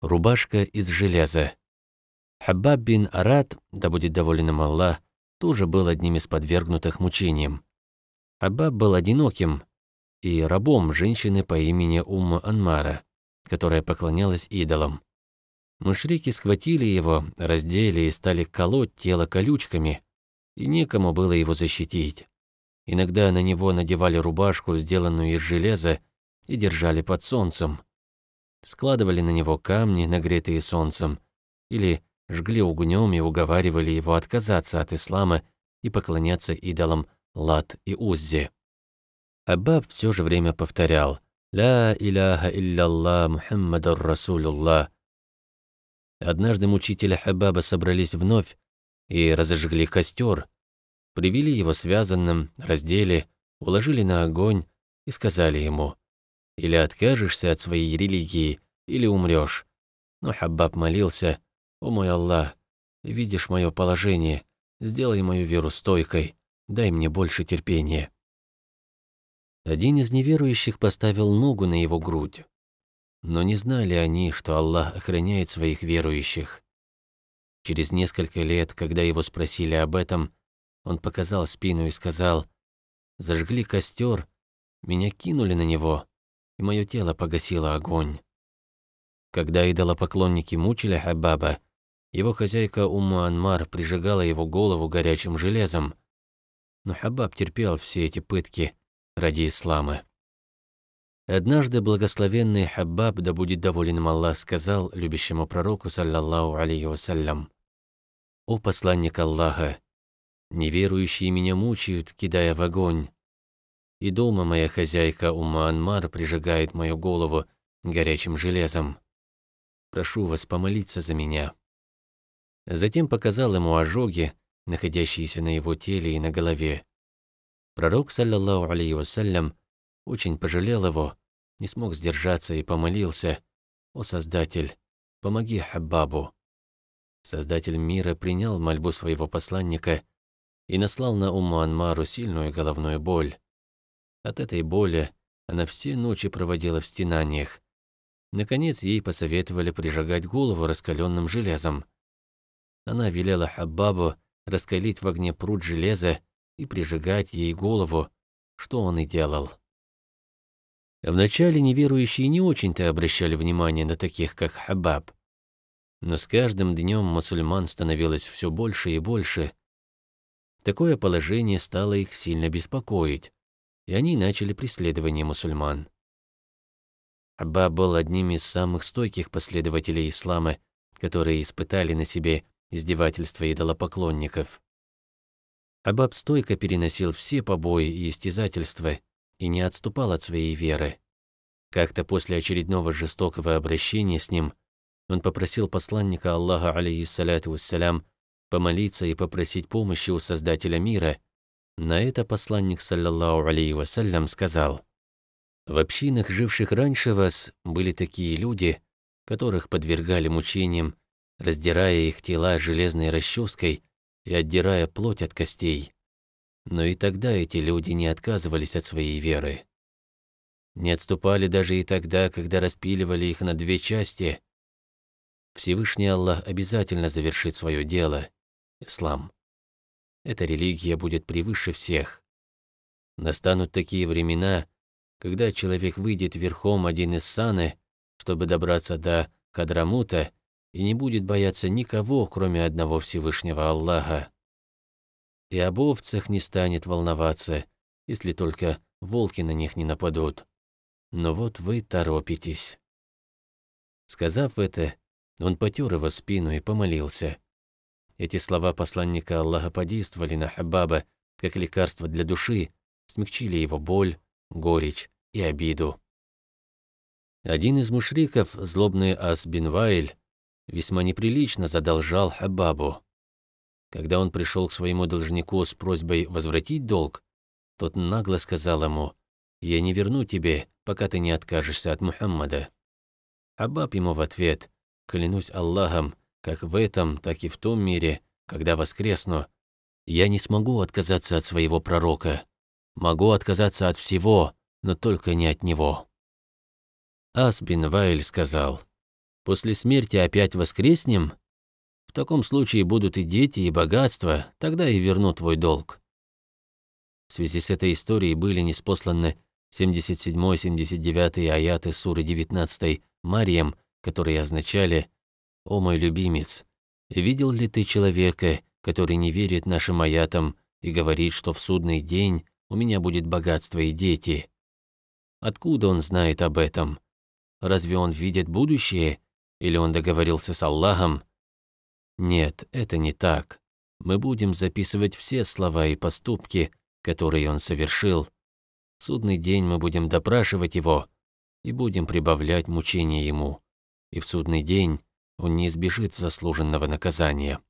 рубашка из железа. Хаббаб бин Арат, да будет доволен им Аллах, тоже был одним из подвергнутых мучениям. Хаббаб был одиноким и рабом женщины по имени Умма Анмара, которая поклонялась идолам. Мушрики схватили его, раздели и стали колоть тело колючками, и некому было его защитить. Иногда на него надевали рубашку, сделанную из железа, и держали под солнцем складывали на него камни, нагретые солнцем, или жгли угнём и уговаривали его отказаться от ислама и поклоняться идолам Лат и Уззи. Аббаб всё же время повторял «Ла иляха илля Мухаммадар Расулюллах». Однажды мучителя Хабаба собрались вновь и разожгли костёр, привели его связанным, раздели, уложили на огонь и сказали ему или откажешься от своей религии, или умрёшь. Но Хаббаб молился, «О мой Аллах, видишь мое положение, сделай мою веру стойкой, дай мне больше терпения». Один из неверующих поставил ногу на его грудь. Но не знали они, что Аллах охраняет своих верующих. Через несколько лет, когда его спросили об этом, он показал спину и сказал, «Зажгли костер, меня кинули на него, и мое тело погасило огонь. Когда идолопоклонники мучили Хабаба, его хозяйка Умма Анмар прижигала его голову горячим железом. Но Хабаб терпел все эти пытки ради ислама. Однажды благословенный Хаббаб, да будет доволен им Аллах, сказал любящему пророку, саллаллаху алейхи вассалям, «О посланник Аллаха, неверующие меня мучают, кидая в огонь, и дома моя хозяйка Ума Анмар прижигает мою голову горячим железом. Прошу вас помолиться за меня». Затем показал ему ожоги, находящиеся на его теле и на голове. Пророк, саллаллаху алейхи вассалям, очень пожалел его, не смог сдержаться и помолился. «О Создатель, помоги Хаббабу!» Создатель мира принял мольбу своего посланника и наслал на Уму Анмару сильную головную боль. От этой боли она все ночи проводила в стенаниях. Наконец ей посоветовали прижигать голову раскаленным железом. Она велела Хаббабу раскалить в огне пруд железа и прижигать ей голову, что он и делал. Вначале неверующие не очень-то обращали внимание на таких, как Хаббаб. Но с каждым днем мусульман становилось все больше и больше. Такое положение стало их сильно беспокоить и они начали преследование мусульман. Абба был одним из самых стойких последователей ислама, которые испытали на себе издевательства идолопоклонников. Аббаб стойко переносил все побои и истязательства и не отступал от своей веры. Как-то после очередного жестокого обращения с ним он попросил посланника Аллаха, алейхиссалату вассалям, помолиться и попросить помощи у Создателя мира – на это посланник, саллаллаху алейхи вассалям, сказал, «В общинах, живших раньше вас, были такие люди, которых подвергали мучениям, раздирая их тела железной расческой и отдирая плоть от костей. Но и тогда эти люди не отказывались от своей веры. Не отступали даже и тогда, когда распиливали их на две части. Всевышний Аллах обязательно завершит свое дело – ислам. Эта религия будет превыше всех. Настанут такие времена, когда человек выйдет верхом один из саны, чтобы добраться до Кадрамута, и не будет бояться никого, кроме одного Всевышнего Аллаха. И об овцах не станет волноваться, если только волки на них не нападут. Но вот вы торопитесь. Сказав это, он потер его спину и помолился. Эти слова посланника Аллаха подействовали на Хаббаба, как лекарство для души, смягчили его боль, горечь и обиду. Один из мушриков, злобный Ас бин Вайль, весьма неприлично задолжал Хаббабу. Когда он пришел к своему должнику с просьбой возвратить долг, тот нагло сказал ему, «Я не верну тебе, пока ты не откажешься от Мухаммада». Хаббаб ему в ответ, «Клянусь Аллахом, как в этом, так и в том мире, когда воскресну, я не смогу отказаться от своего пророка. Могу отказаться от всего, но только не от него. Аспин Вайль сказал, «После смерти опять воскреснем? В таком случае будут и дети, и богатство, тогда и верну твой долг». В связи с этой историей были неспосланы 77-79 аяты суры 19 Марием, которые означали «О мой любимец, видел ли ты человека, который не верит нашим аятам и говорит, что в судный день у меня будет богатство и дети? Откуда он знает об этом? Разве он видит будущее? Или он договорился с Аллахом? Нет, это не так. Мы будем записывать все слова и поступки, которые он совершил. В судный день мы будем допрашивать его и будем прибавлять мучения ему. И в судный день он не избежит заслуженного наказания.